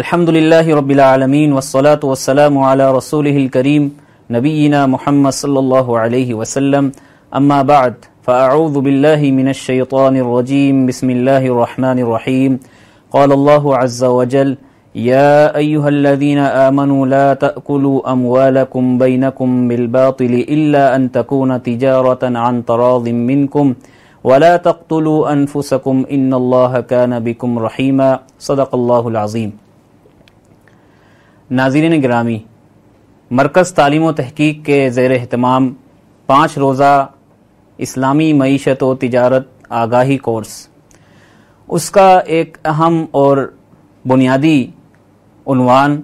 الحمد لله رب العالمين والصلاة والسلام على رسوله الكريم نبينا محمد صلى الله عليه وسلم أما بعد فأعوذ بالله من الشيطان الرجيم بسم الله الرحمن الرحيم قال الله عز وجل يا أيها الذين آمنوا لا تأكلوا أموالكم بينكم بالباطل إلا أن تكون تجارة عن تراض منكم ولا تقتلوا أنفسكم إن الله كان بكم رحيما صدق الله العظيم नाजीन ग्रामी मरकज़ तालीम तहकीक के ज़ेर अहतमाम पाँच रोज़ा इस्लामी मीशत व तजारत आगाही कोर्स उसका एक अहम और बुनियादी उनवान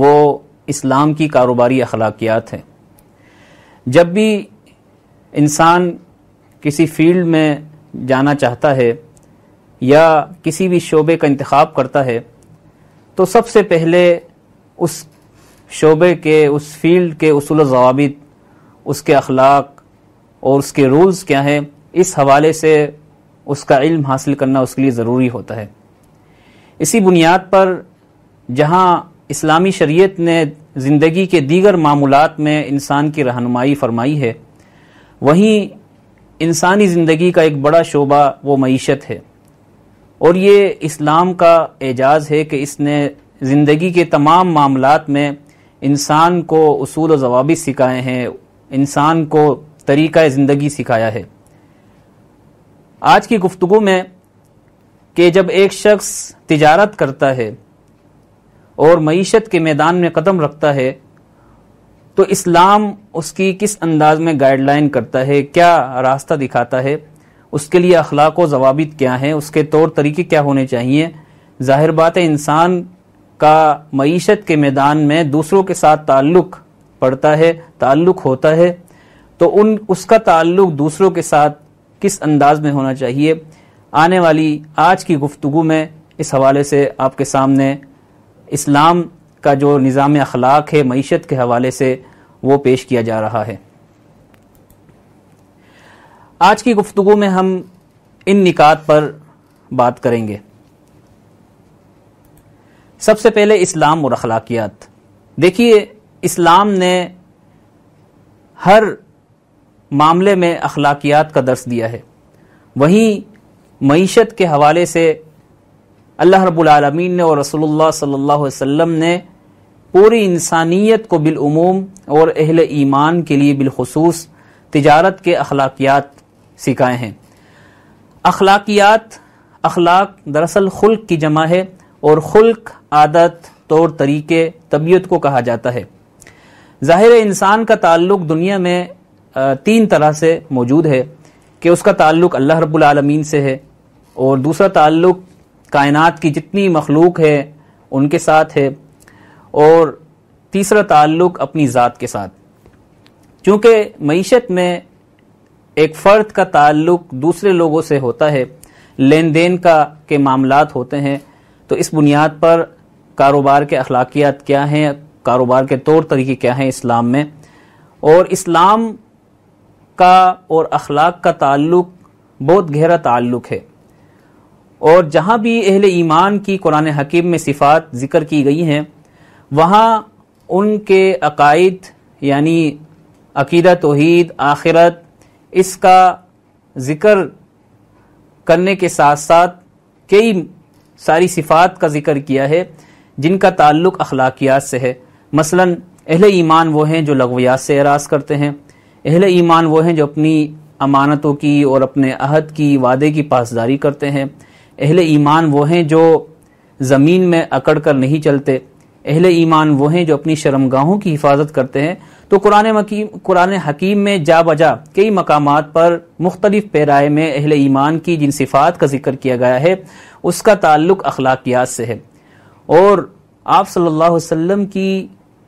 वो इस्लाम की कारोबारी अखलाकियात है जब भी इंसान किसी फील्ड में जाना चाहता है या किसी भी शोबे का इंतखब करता है तो सबसे पहले उस शोबे के उस फील्ड के असूल जवाबित उसके अखलाक और उसके रूल्स क्या हैं इस हवाले से उसका इल्म हासिल करना उसके लिए ज़रूरी होता है इसी बुनियाद पर जहाँ इस्लामी शरीयत ने ज़िंदगी के दीगर मामूलत में इंसान की रहनुमाई फरमाई है वहीं इंसानी ज़िंदगी का एक बड़ा शोबा वो मीशत है और ये इस्लाम का एजाज़ है कि इसने ज़िंदगी के तमाम मामलों में इंसान को असूल जवाबी सिखाए हैं इंसान को तरीका ज़िंदगी सिखाया है आज की गुफ्तु में कि जब एक शख्स तजारत करता है और मीशत के मैदान में कदम रखता है तो इस्लाम उसकी किस अंदाज में गाइडलाइन करता है क्या रास्ता दिखाता है उसके लिए अखलाक व जवाबित क्या हैं उसके तौर तरीके क्या होने चाहिए जाहिर बात है इंसान का मीशत के मैदान में दूसरों के साथ ताल्लुक पड़ता है ताल्लुक होता है तो उन उसका ताल्लुक दूसरों के साथ किस अंदाज में होना चाहिए आने वाली आज की गुफ्तु में इस हवाले से आपके सामने इस्लाम का जो निज़ाम अखलाक है मीशत के हवाले से वो पेश किया जा रहा है आज की गुफ्तु में हम इन निकात पर बात करेंगे सबसे पहले इस्लाम और अखलाकियात देखिए इस्लाम ने हर मामले में अखलाकियात का दर्श दिया है वहीं मीशत के हवाले से अल्लाह रबालमीन ने और रसोल्ला सल्लल्लाहु अलैहि वसल्लम ने पूरी इंसानियत को बिलूम और अहल ईमान के लिए बिलखसूस तजारत के अखलाकियात सिखाए हैं अखलाकियात अखलाक दरअसल खुल्क की जमा है और खुल्क आदत तौर तरीके तबीयत को कहा जाता है ज़ाहिर इंसान का ताल्लुक दुनिया में तीन तरह से मौजूद है कि उसका ताल्लुक अल्लाह रब्बुल आलमीन से है और दूसरा ताल्लुक कायनात की जितनी मखलूक है उनके साथ है और तीसरा ताल्लुक अपनी ज़ात के साथ चूंकि मीशत में एक फ़र्द का ताल्लुक दूसरे लोगों से होता है लेन देन का के मामला होते हैं तो इस बुनियाद पर कारोबार के अखलाकियात क्या हैं कारोबार के तौर तरीके क्या हैं इस्लाम में और इस्लाम का और अखलाक का ताल्लुक बहुत गहरा ताल्लुक है और जहाँ भी अहले ईमान की कुरान हकीम में सिफात ज़िक्र की गई हैं वहाँ उनके अकायद यानी अकीदा तोहद आखिरत इसका ज़िक्र करने के साथ साथ कई सारी सिफात का जिक्र किया है जिनका ताल्लुक अखलाकियात से है मसलन अहल ईमान वो हैं जो लगवियात से एराज करते हैं अहल ईमान वो हैं जो अपनी अमानतों की और अपने अहद की वादे की पासदारी करते हैं अहल ईमान वो हैं जो ज़मीन में अकड़ कर नहीं चलते अहले ईमान वो हैं जो अपनी शर्मगाहों की हिफाजत करते हैं तो कुरान कुरान हकीम में जा बजा कई मकाम पर मुख्तलिफ पैराए में अहले ईमान की जिन सिफात का जिक्र किया गया है उसका ताल्लुक अखलाकियात से है और आप सल्लल्लाहु अलैहि वसल्लम की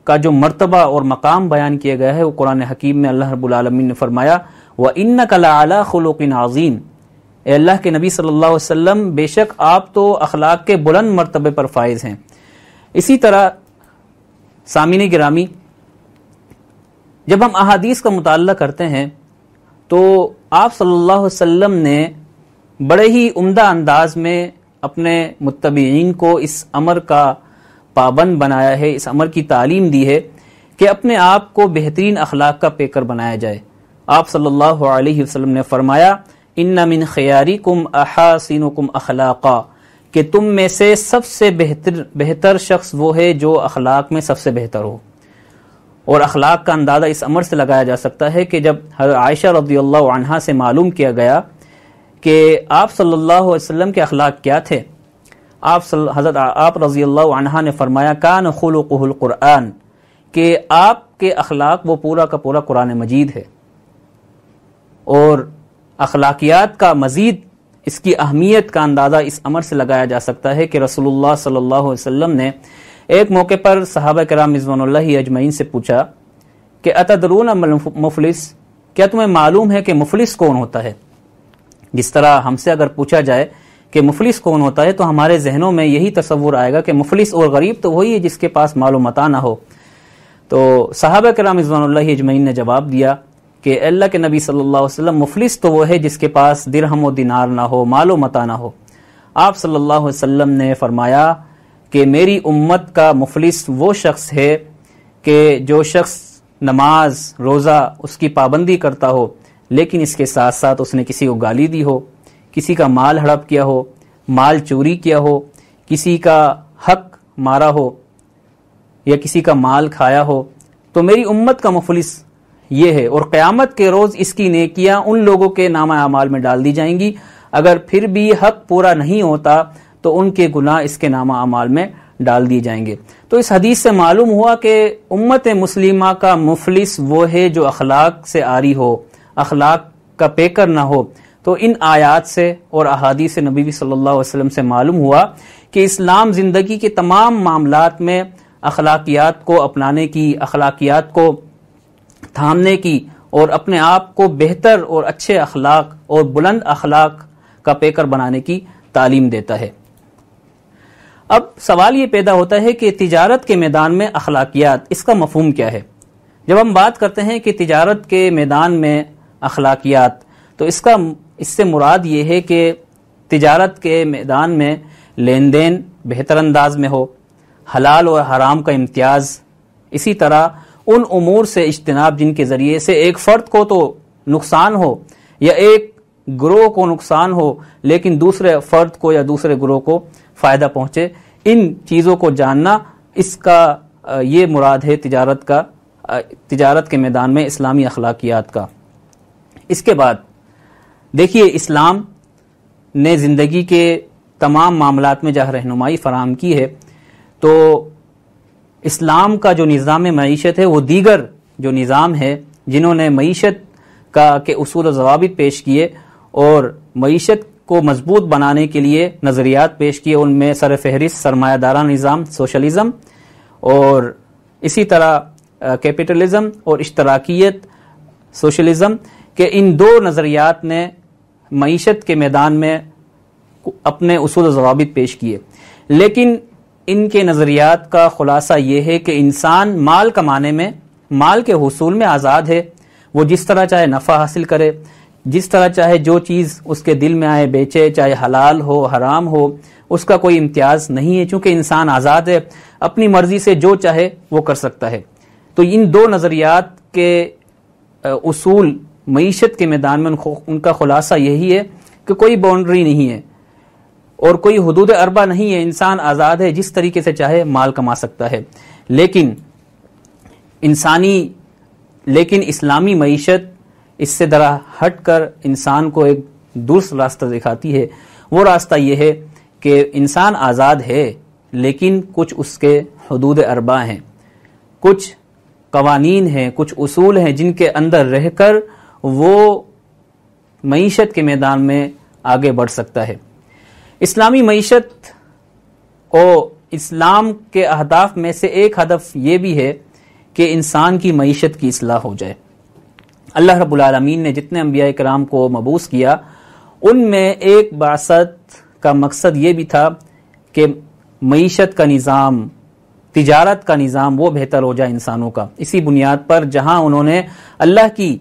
का जो मरतबा और मकाम बयान किया गया है वो कुरान हकीम में अल्लाह रबालमीन ने फरमाया व इन कला खलोकिन आज़ीम अल्लाह के नबी सल्लल्लाहु अलैहि वसल्लम बेशक आप तो अखलाक के बुलंद मरतबे पर फायज़ हैं इसी तरह सामिन गिरामी जब हम अहादीस का मुताल करते हैं तो आप सल्लल्लाहु अलैहि वसल्लम ने बड़े ही उम्दा अंदाज में अपने मुतबीन को इस अमर का पाबंद बनाया है इस अमर की तालीम दी है कि अपने आप को बेहतरीन अखलाक का पेकर बनाया जाए आप सल्लल्लाहु अलैहि वसल्लम ने फरमाया इन्ना मिन खयारी कुम अहासिन कुम अखलाक़ा कि तुम में से सबसे बेहतर बेहतर शख्स वो है जो अखलाक में सबसे बेहतर हो और अखलाक का अंदाज़ा इस अमर से लगाया जा सकता है कि जब हर आयशा रदी से मालूम किया गया कि आप सल्लल्लाहु अलैहि वसल्लम के अखलाक क्या थे आप हजरत आप रजील्ला ने फरमाया कान खुल क़ुरान के आपके अखलाक वो पूरा का पूरा कुरान मजीद है और अखलाकियात का मज़ीद इसकी अहमियत का अंदाज़ा इस अमर से लगाया जा सकता है कि रसोल्ला सल्ला वसम ने एक मौके पर सहाबा कराम मिजवानल्ला अजमैन से पूछा कि अतदरून मुफलिस क्या तुम्हें मालूम है कि मुफलिस कौन होता है जिस तरह हमसे अगर पूछा जाए कि मुफलिस कौन होता है तो हमारे जहनों में यही तस्वुर आएगा कि मुफलिस और गरीब तो वही है जिसके पास मालूमता ना हो तो साहब कराम इजवानल्ला अजमैन ने जवाब दिया कि अल्लाह के नबी सल्लल्लाहु अलैहि वसल्लम मुफलिस तो वो है जिसके पास दिरहम व दिनार ना हो मालो मता ना हो आप सल्लल्लाहु अलैहि वसल्लम ने फरमाया कि मेरी उम्मत का मुफलिस वो शख्स है कि जो शख्स नमाज रोज़ा उसकी पाबंदी करता हो लेकिन इसके साथ साथ उसने किसी को गाली दी हो किसी का माल हड़प किया हो माल चोरी किया हो किसी का हक मारा हो या किसी का माल खाया हो तो मेरी उम्मत का मुफलिस ये है और क़्यामत के रोज़ इसकी नेकियां उन लोगों के नामा अमाल में डाल दी जाएंगी अगर फिर भी हक पूरा नहीं होता तो उनके गुनाह इसके नामा अमाल में डाल दिए जाएंगे तो इस हदीस से मालूम हुआ कि उम्मत मुस्लिमा का मुफलिस वो है जो अखलाक से आरी हो अखलाक का पेकर ना हो तो इन आयात से और अहादी से नबी सल्लल्लाहु अलैहि वसल्लम से मालूम हुआ कि इस्लाम ज़िंदगी के तमाम मामलात में अखलाकियात को अपनाने की अखलाकियात को थामने की और अपने आप को बेहतर और अच्छे अखलाक और बुलंद अखलाक का पेकर बनाने की तालीम देता है अब सवाल ये पैदा होता है कि तिजारत के मैदान में अखलाकियात इसका मफहम क्या है जब हम बात करते हैं कि तिजारत के मैदान में अखलाकियात तो इसका इससे मुराद ये है कि तिजारत के मैदान में लेन देन बेहतर अंदाज में हो हलाल और हराम का इम्तियाज़ इसी तरह उन उमूर से इज्तनाब जिनके ज़रिए से एक फ़र्द को तो नुकसान हो या एक ग्रोह को नुकसान हो लेकिन दूसरे फ़र्द को या दूसरे ग्रोह को फ़ायदा पहुँचे इन चीज़ों को जानना इसका ये मुराद है तिजारत का तिजारत के मैदान में इस्लामी अखलाकियात का इसके बाद देखिए इस्लाम ने ज़िंदगी के तमाम मामला में जहाँ रहनुमाई फ़राम की है तो इस्लाम का जो निज़ाम मीशत है वो दीगर जो निज़ाम है जिन्होंने मीशत का के असूल जवाबित पेश किए और मीशत को मजबूत बनाने के लिए नज़रियात पेश किए उनमें सर फहरिस्त सरमायादारा निज़ाम सोशलिज़म और इसी तरह कैपिटलिज़म और इश्तराकियत सोशलिज़म के इन दो नज़रियात ने मीशत के मैदान में अपने असूल जवाबित पेश किए लेकिन इनके नज़रियात का खुलासा ये है कि इंसान माल कमाने में माल के हसूल में आज़ाद है वो जिस तरह चाहे नफ़ा हासिल करे जिस तरह चाहे जो चीज़ उसके दिल में आए बेचे चाहे हलाल हो हराम हो उसका कोई इम्तियाज़ नहीं है चूँकि इंसान आज़ाद है अपनी मर्ज़ी से जो चाहे वो कर सकता है तो इन दो नज़रियात के असूल मीशत के मैदान में उनका खुलासा यही है कि कोई बाउंड्री नहीं है और कोई हदूद अरबा नहीं है इंसान आज़ाद है जिस तरीके से चाहे माल कमा सकता है लेकिन इंसानी लेकिन इस्लामी मीशत इससे दरा हट कर इंसान को एक दुरुस्त रास्ता दिखाती है वो रास्ता ये है कि इंसान आज़ाद है लेकिन कुछ उसके हदूद अरबा हैं कुछ कवानीन हैं कुछ उसूल हैं जिनके अंदर रहकर वो मीशत के मैदान में आगे बढ़ सकता है इस्लामी मीशत ओ इस्लाम के अहदाफ में से एक हदफ यह भी है कि इंसान की मीशत की असलाह हो जाए अल्लाह रबालमीन ने जितने अम्बिया कराम को मबूस किया उनमें एक बासत का मकसद ये भी था कि मीशत का निज़ाम तजारत का निज़ाम वो बेहतर हो जाए इंसानों का इसी बुनियाद पर जहाँ उन्होंने अल्लाह की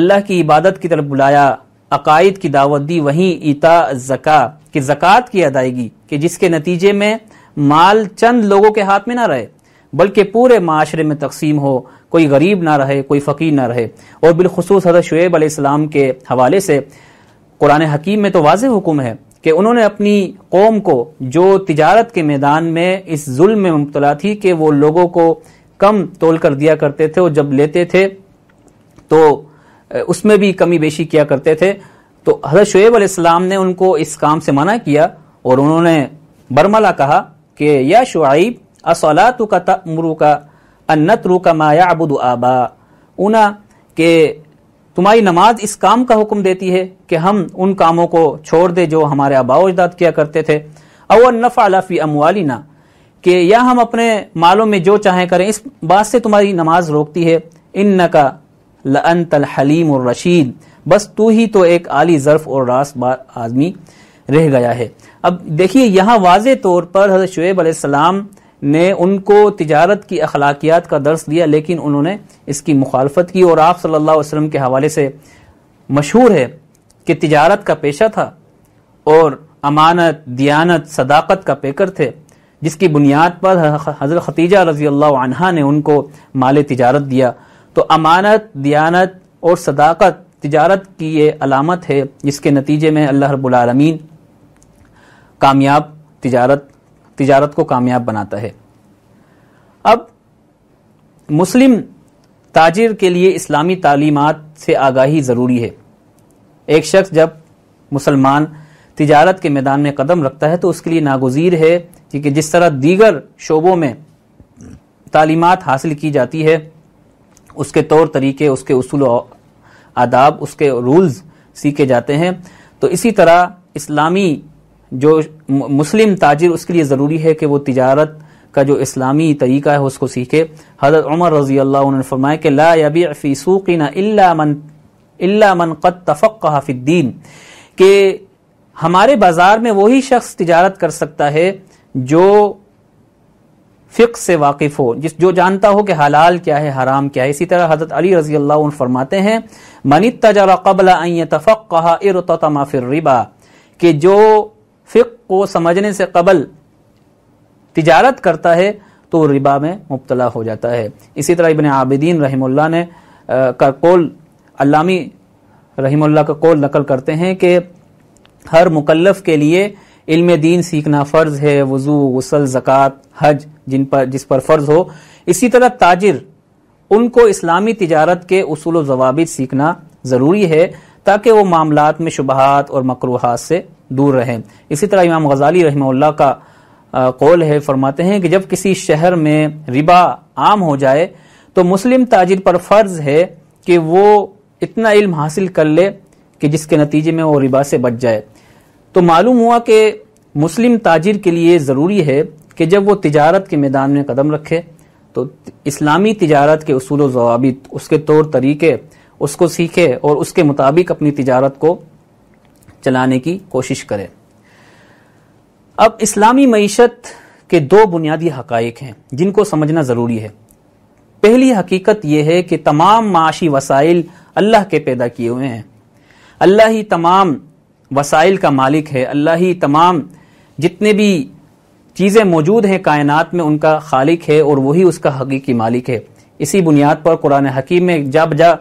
अल्लाह की इबादत की तरफ बुलाया अकायद की दावत दी वहीं इता जका कि जक़ात की अदायगी कि जिसके नतीजे में माल चंद लोगों के हाथ में ना रहे बल्कि पूरे माशरे में तकसीम हो कोई गरीब ना रहे कोई फ़कीर ना रहे और बिलखसूस हजरत शुएब आसमाम के हवाले से कुरान हकीम में तो वाज हुक्म है कि उन्होंने अपनी कौम को जो तिजारत के मैदान में इस जुल्म में मुबतला थी कि वो लोगों को कम तोल कर दिया करते थे और जब लेते थे तो उसमें भी कमी बेशी किया करते थे तो हजरत शुएब अलैहिस्सलाम ने उनको इस काम से मना किया और उन्होंने बरमला कहा कि या शुआब असला का तमरू का अन्नत रू का माया अबुद आबा ऊना के तुम्हारी नमाज इस काम का हुक्म देती है कि हम उन कामों को छोड़ दे जो हमारे आबाओ अजदाद किया करते थे और नफ़ा अमवाली ना कि या हम अपने मालों में जो चाहें करें इस बात से तुम्हारी नमाज रोकती है इन न का लन तल हलीम और रशीद बस तू ही तो एक आली ज़रफ़ और रास बार आदमी रह गया है अब देखिए यहाँ वाज तौर पर हज़रत शुएब अलैहिस्सलाम ने उनको तजारत की अखलाकियात का दर्स दिया लेकिन उन्होंने इसकी मुखालफत की और आप सल्लल्लाहु अलैहि के हवाले से मशहूर है कि तजारत का पेशा था और अमानत दियानत सदाकत का पेकर थे जिसकी बुनियाद पर हज़रत खतीजा रजी अल्लाह ने उनको माल तजारत दिया तो अमानत दियानत और सदाकत तजारत की ये अलामत है जिसके नतीजे में अल्लाह रबालमीन कामयाब तजारत तजारत को कामयाब बनाता है अब मुस्लिम ताजिर के लिए इस्लामी तालीमत से आगाही ज़रूरी है एक शख्स जब मुसलमान तजारत के मैदान में कदम रखता है तो उसके लिए नागुजीर है कि जिस तरह दीगर शोबों में तालीमत हासिल की जाती है उसके तौर तरीके उसके उसूल आदाब उसके रूल्स सीखे जाते हैं तो इसी तरह इस्लामी जो मुस्लिम ताजिर उसके लिए ज़रूरी है कि वो तिजारत का जो इस्लामी तरीका है उसको सीखे हजरत उमर रजी अल्लाह उन्होंने फरमाया कि ला अबी फ़ी मन इल्ला मन कद तफ़क़ हाफिद्दीन के हमारे बाज़ार में वही शख्स तिजारत कर सकता है जो फ़िक से वाकिफ़ हो जिस जो जानता हो कि हलाल क्या है हराम क्या है इसी तरह हज़रत अली रजी अल्लाह फरमाते हैं मनी तजरा कबल तफ़क़ा इरतमा फिर रिबा कि जो फिक को समझने से कबल तजारत करता है तो रिबा में मुबतला हो जाता है इसी तरह इबन आबिदीन रहमुल्ला ने का कौल अलामी रही का कौल नकल करते हैं कि हर मुकल्लफ के लिए इल्म दीन सीखना फ़र्ज़ है वज़ू गसल जक़ात हज जिन पर जिस पर फर्ज हो इसी तरह ताजिर उनको इस्लामी तजारत के असूल जवाब सीखना ज़रूरी है ताकि वो मामला में शुबहत और मकरूहत से दूर रहें इसी तरह इमाम गजाली रही का कौल है फरमाते हैं कि जब किसी शहर में रिबा आम हो जाए तो मुस्लिम ताजिर पर फ़र्ज़ है कि वो इतना इल्म हासिल कर ले कि जिसके नतीजे में वो रिबा से बच जाए तो मालूम हुआ कि मुस्लिम ताजिर के लिए ज़रूरी है कि जब वो तिजारत के मैदान में कदम रखे तो इस्लामी तिजारत के असूल जवाब उसके तौर तरीके उसको सीखे और उसके मुताबिक अपनी तिजारत को चलाने की कोशिश करे अब इस्लामी मीशत के दो बुनियादी हकाइक हैं जिनको समझना ज़रूरी है पहली हकीकत यह है कि तमाम माशी वसाइल अल्लाह के पैदा किए हुए हैं अल्लाह ही तमाम वसाइल का मालिक है अल्लाह ही तमाम जितने भी चीज़ें मौजूद हैं कायनात में उनका खालिक है और वही उसका हकीकी मालिक है इसी बुनियाद पर कुरान हकीम में जा बजा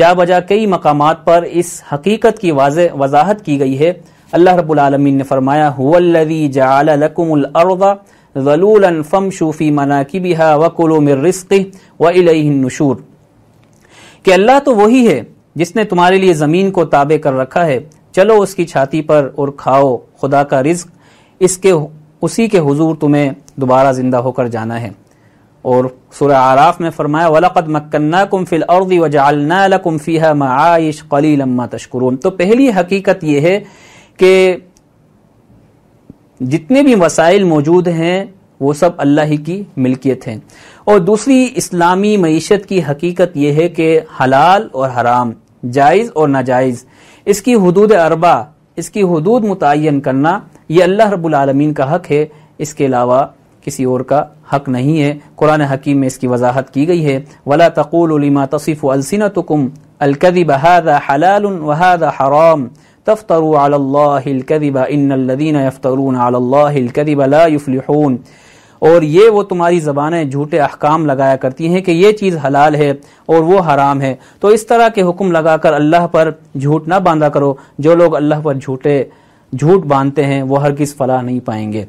जा बजा कई मकाम पर इस हकीकत की वाज वजाहत की गई है अल्लाह रबालमीन ने फरमाया नशूर अल्लाह तो वही है जिसने तुम्हारे लिए ज़मीन को ताबे कर रखा है चलो उसकी छाती पर और खाओ खुदा का रिस्क इसके उसी के हुजूर तुम्हें दोबारा ज़िंदा होकर जाना है और सुर आराफ में फरमाया वलक़द मक्न्ना कुम फिल अर्दी वजालना लकुम फ़ीहा कली लम्मा तशकुरून तो पहली हकीकत यह है कि जितने भी वसाइल मौजूद हैं वो सब अल्लाह ही की मिल्कियत है और दूसरी इस्लामी मीशत की हकीकत यह है कि हलाल और हराम जायज़ और नाजायज़ इसकी हदूद अरबा इसकी हदूद मुतन करना ये अल्लाह रब्बुल आलमीन का हक है इसके अलावा किसी और का हक नहीं है कुरान हकीम में इसकी वजाहत की गई है वला तक़ुलमा तसीफ़ अलसिना तो कुम अलकदिब हादा हलाल वहादा हराम तफ्तरू अलकदिबा इन्नदीन यफ्तरून अलकदिबा ला युफलिहून और ये वो तुम्हारी ज़बानें झूठे अहकाम लगाया करती हैं कि ये चीज़ हलाल है और वो हराम है तो इस तरह के हुक्म लगाकर अल्लाह पर झूठ ना बांधा करो जो लोग अल्लाह पर झूठे झूठ बांधते हैं वो हर किस फला नहीं पाएंगे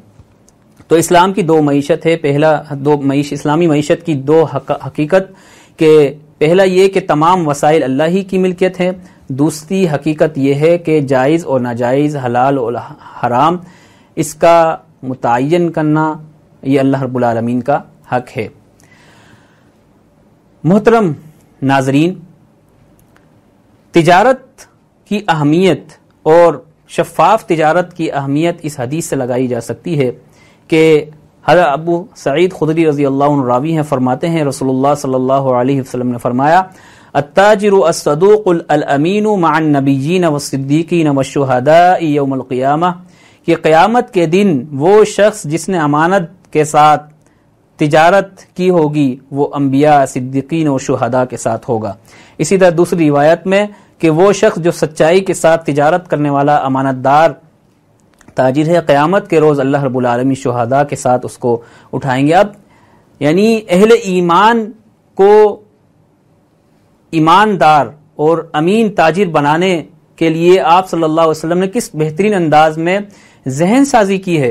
तो इस्लाम की दो मीशत है पहला दो मईश, इस्लामी मीशत की दो हक, हकीकत के पहला ये कि तमाम वसाइल अल्लाह ही की मिल्कियत है दूसरी हकीकत यह है कि जायज़ और नाजायज़ हलाल और हराम इसका मुतन करना ये अल्लाह रबालमीन का हक है मोहतरम नाजरीन तजारत की अहमियत और शफाफ तजारत की अहमियत इस हदीस से लगाई जा सकती है कि हर अबू सईद खुदरी रजी रावी हैं फरमाते हैं रसोल्ला सल्लल्लाहु अलैहि ने फरमाया अताजरसदूक़मीन मान नबीन वसद्दीकीन वशहदा यौमक़ियामा कि क़यामत के दिन वो शख्स जिसने अमानत के साथ तजारत की होगी वो अम्बिया सिद्दीकीन और शहदा के साथ होगा इसी तरह दूसरी रिवायत में कि वो शख्स जो सच्चाई के साथ तिजारत करने वाला अमानत दार ताजिर है क़यामत के रोज़ अल्लाह रबालमी शुहदा के साथ उसको उठाएंगे अब यानी अहल ईमान को ईमानदार और अमीन ताजिर बनाने के लिए आप सल्लल्लाहु अलैहि वसल्लम ने किस बेहतरीन अंदाज में जहन साजी की है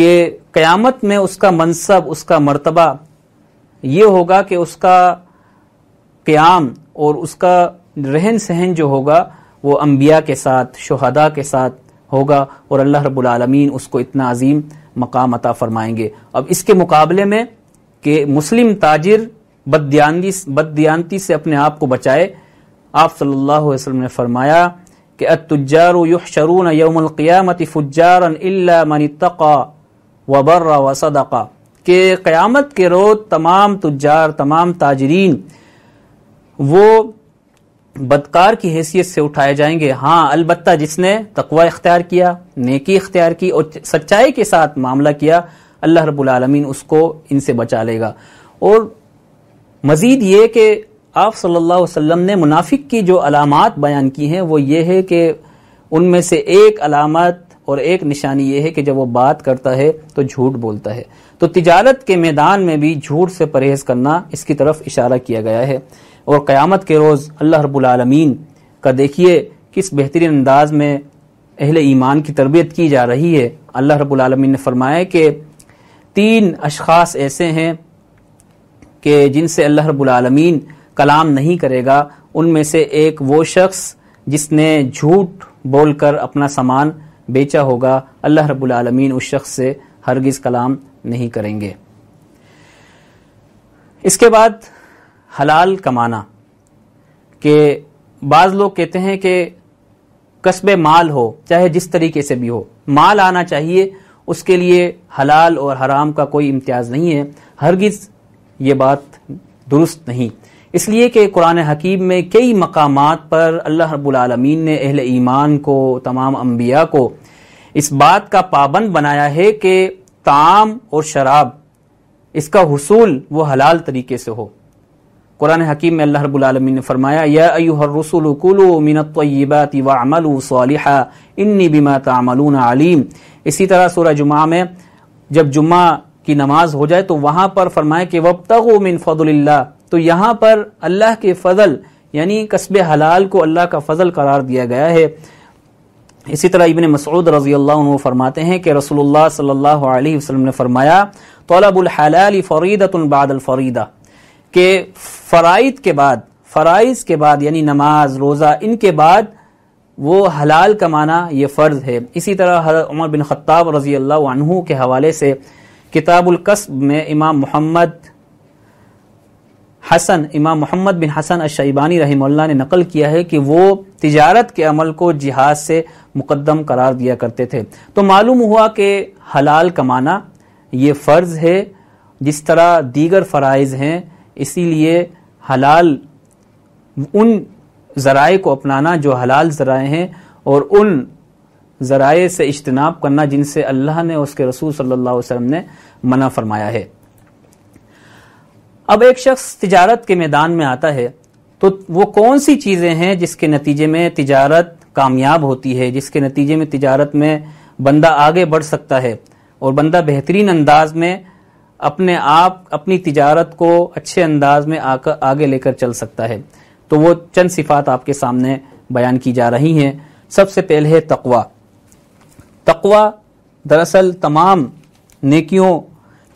कि क़यामत में उसका मनसब उसका मरतबा ये होगा कि उसका क़्याम और उसका रहन सहन जो होगा वो अम्बिया के साथ शहदा के साथ होगा और अल्लाह रबालमीन उसको इतना अजीम मकाम अता फरमाएंगे अब इसके मुकाबले में कि मुस्लिम ताजिर बदयानती बदयानती से अपने आप को बचाए आप सल्लल्लाहु अलैहि ने फरमाया कि अतुजार युशरून यौमक़ियामत फ़ुजारतक़ा वबर वसदक़ा के क़यामत के रोज़ तमाम तुजार तमाम ताजरीन वो बदकार की हैसियत से उठाए जाएंगे हाँ अलबत् जिसने तकवा इख्तियार किया नेकी इख्तियार की और सच्चाई के साथ मामला किया अल्लाह रबालमीन उसको इनसे बचा लेगा और मजीद ये कि आप सल्ला वसम ने मुनाफिक की जो अलामत बयान की हैं वो ये है कि उनमें से एक अलामत और एक निशानी ये है कि जब वो बात करता है तो झूठ बोलता है तो तिजारत के मैदान में भी झूठ से परहेज करना इसकी तरफ इशारा किया गया है और क़यामत के रोज़ अल्लाह रबालमीन का देखिए किस बेहतरीन अंदाज में अहल ईमान की तरबियत की जा रही है अल्लाह रबालमीन ने फरमाया कि तीन अशास ऐसे हैं कि जिनसे अल्लाह रबालमीन कलाम नहीं करेगा उनमें से एक वो शख्स जिसने झूठ बोलकर अपना सामान बेचा होगा अल्लाह रबालमीन उस शख्स से हरगिज़ कलाम नहीं करेंगे इसके बाद हलाल कमाना के बाज़ लोग कहते हैं कि कस्बे माल हो चाहे जिस तरीके से भी हो माल आना चाहिए उसके लिए हलाल और हराम का कोई इम्तियाज़ नहीं है हरगिज़ ये बात दुरुस्त नहीं इसलिए कि कुरान हकीम में कई मकाम पर अल्लाह रबालमीन ने अहल ईमान को तमाम अम्बिया को इस बात का पाबंद बनाया है कि ताम और शराब इसका हसूल वो हलाल तरीके से हो कुरान हकीम में अल्लाह रबालमीन ने फरमाया याबात वामल सालिहा इन्नी बिमा तामलून आलीम इसी तरह सूरह जुमा में जब जुम्मा की नमाज हो जाए तो वहां पर फरमाए कि वब मिन फ़दुल्ला तो यहाँ पर अल्लाह के फ़जल यानी कस्ब हलाल को अल्लाह का फ़जल करार दिया गया है इसी तरह इबन मसूद रजी अल्लाह फरमाते हैं कि रसूलुल्लाह सल्लल्लाहु अलैहि वसल्लम ने फरमाया तोलबुल हलाल फ़रीदतुल बादल फ़रीदा कि फ़राइद के बाद फ़राइज़ के बाद यानी नमाज रोज़ा इनके बाद वो हलाल कमाना ये फ़र्ज़ है इसी तरह उमर बिन ख़त्ताब रज़ी अल्लाह के हवाले से किताबुलकस्ब में इमाम मोहम्मद हसन इमाम मोहम्मद बिन हसन अशैबानी रहीमल्ला ने नकल किया है कि वो तिजारत के अमल को जिहाद से मुकदम करार दिया करते थे तो मालूम हुआ कि हलाल कमाना ये फ़र्ज़ है जिस तरह दीगर फ़राइज़ हैं इसीलिए हलाल उन ज़राए को अपनाना जो हलाल ज़राए हैं और उन ज़राए से इज्तनाब करना जिनसे अल्लाह ने उसके रसूल सल्लल्लाहु अलैहि वसल्लम ने मना फरमाया है अब एक शख्स तिजारत के मैदान में आता है तो वो कौन सी चीज़ें हैं जिसके नतीजे में तिजारत कामयाब होती है जिसके नतीजे में तिजारत में बंदा आगे बढ़ सकता है और बंदा बेहतरीन अंदाज में अपने आप अपनी तिजारत को अच्छे अंदाज में आकर आगे लेकर चल सकता है तो वो चंद सिफात आपके सामने बयान की जा रही हैं सबसे पहले है तकवा तकवा दरअसल तमाम नेकियों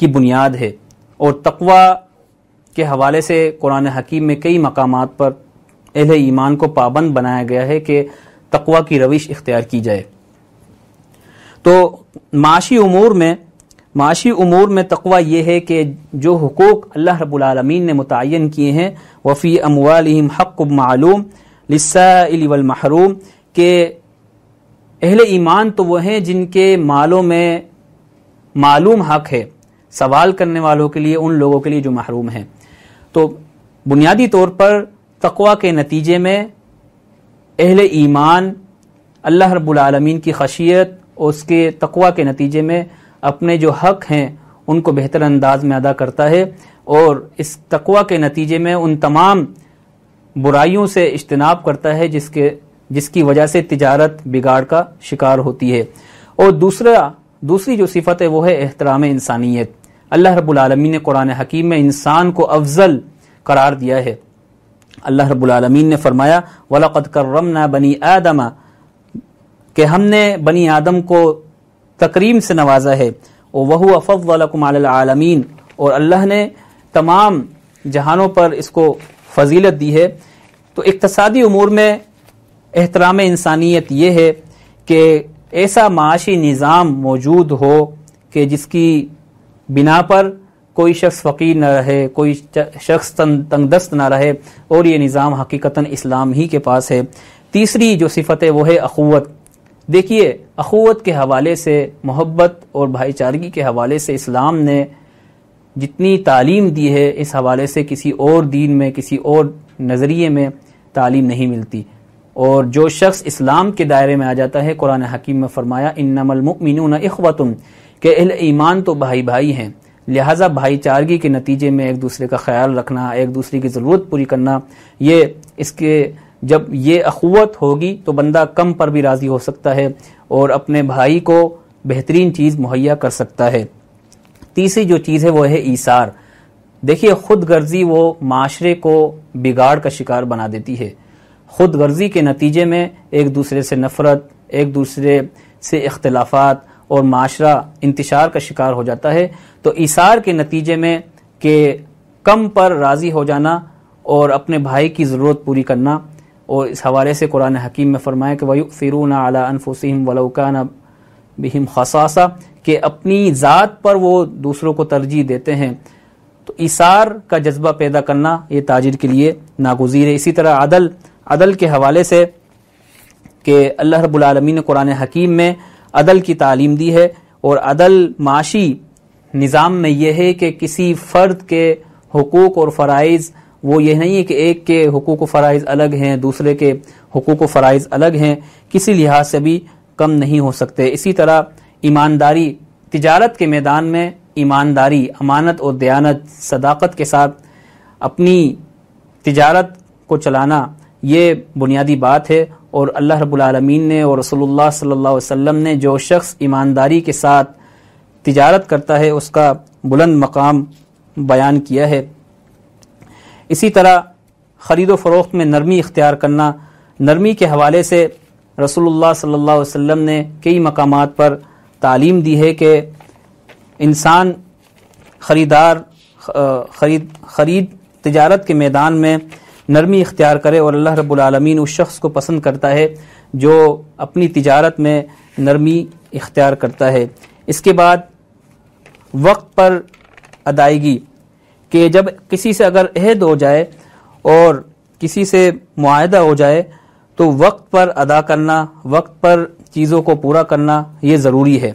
की बुनियाद है और तकवा के हवाले से कुरान हकीम में कई मकाम पर अहल ईमान को पाबंद बनाया गया है कि तकवा की रविश इख्तियार की जाए तो माशी उमूर में माशी अमूर में तकवा यह है कि जो हकूक़ अल्लाह रबालमीन ने मुतन किए हैं वफ़ी अमवालम हक़ मालूम लसावलमहरूम के अहल ईमान तो वह हैं जिनके मालों में मालूम हक़ है सवाल करने वालों के लिए उन लोगों के लिए जो महरूम हैं तो बुनियादी तौर पर तकवा के नतीजे में अहल ईमान अल्लाह रबालमीन की खशियत और उसके तकवा के नतीजे में अपने जो हक हैं उनको बेहतर अंदाज में अदा करता है और इस तकवा के नतीजे में उन तमाम बुराइयों से इज्तनाब करता है जिसके जिसकी वजह से तिजारत बिगाड़ का शिकार होती है और दूसरा दूसरी जो सिफत है वो है एहतराम इंसानियत अल्लाह रबालमीन ने कुरान हकीम में इंसान को अफजल करार दिया है अल्लाह रबालमीन ने फरमाया वलक़द करम बनी आदमा के हमने बनी आदम को तकरीम से नवाजा है ओ वह अफवालमीन और अल्लाह ने तमाम जहानों पर इसको फजीलत दी है तो इकतसादी अमूर में एहतराम इंसानियत ये है कि ऐसा माशी निज़ाम मौजूद हो कि जिसकी बिना पर कोई शख्स फ़कीर ना रहे कोई शख्स तंगदस्त ना रहे और ये निज़ाम हकीकता इस्लाम ही के पास है तीसरी जो सिफत है वो है अखवत देखिए अखवत के हवाले से मोहब्बत और भाईचारगी के हवाले से इस्लाम ने जितनी तालीम दी है इस हवाले से किसी और दीन में किसी और नज़रिए में तालीम नहीं मिलती और जो शख्स इस्लाम के दायरे में आ जाता है कुरान हकीम में फरमाया इन नमलमिन अखवतम के अहल ईमान तो भाई भाई हैं लिहाजा भाईचारगी के नतीजे में एक दूसरे का ख्याल रखना एक दूसरे की ज़रूरत पूरी करना ये इसके जब ये अखवत होगी तो बंदा कम पर भी राज़ी हो सकता है और अपने भाई को बेहतरीन चीज़ मुहैया कर सकता है तीसरी जो चीज़ है वो है ईसार देखिए खुद गर्जी वो माशरे को बिगाड़ का शिकार बना देती है खुद गर्जी के नतीजे में एक दूसरे से नफरत एक दूसरे से इख्तलाफात और माशरा इंतशार का शिकार हो जाता है तो ईसार के नतीजे में के कम पर राज़ी हो जाना और अपने भाई की ज़रूरत पूरी करना और इस हवाले से कुरान हकीम में फरमाया कि वयु फिरून अला अनफुसम वलौकान बिहिम खसासा के अपनी ज़ात पर वो दूसरों को तरजीह देते हैं तो इसार का जज्बा पैदा करना ये ताजिर के लिए नागुजीर है इसी तरह अदल अदल के हवाले से कि अल्लाह रबालमीन ने कुरान हकीम में अदल की तालीम दी है और अदल माशी निज़ाम में यह है कि किसी फ़र्द के हकूक़ और फ़राइज वो ये नहीं है कि एक के हकूक़ फ़राइज अलग हैं दूसरे के हकूक़ फ़रज़ अलग हैं किसी लिहाज से भी कम नहीं हो सकते इसी तरह ईमानदारी तिजारत के मैदान में ईमानदारी अमानत और दयानत सदाकत के साथ अपनी तिजारत को चलाना ये बुनियादी बात है और अल्लाह रबालमीन ने और रसोल्ला सल्ला वसम ने जो शख्स ईमानदारी के साथ तिजारत करता है उसका बुलंद मकाम बयान किया है इसी तरह ख़रीद फ़रोख्त में नरमी इख्तियार करना नरमी के हवाले से रसोल्ला सल्ला वसम ने कई मकाम पर तालीम दी है कि इंसान ख़रीदार ख़रीद ख़रीद तजारत के मैदान में नरमी इख्तियार करे और अल्लाह रब्लमीन उस शख्स को पसंद करता है जो अपनी तजारत में नरमी इख्तियार करता है इसके बाद वक्त पर अदायगी कि जब किसी से अगर अहद हो जाए और किसी से माहदा हो जाए तो वक्त पर अदा करना वक्त पर चीज़ों को पूरा करना ये ज़रूरी है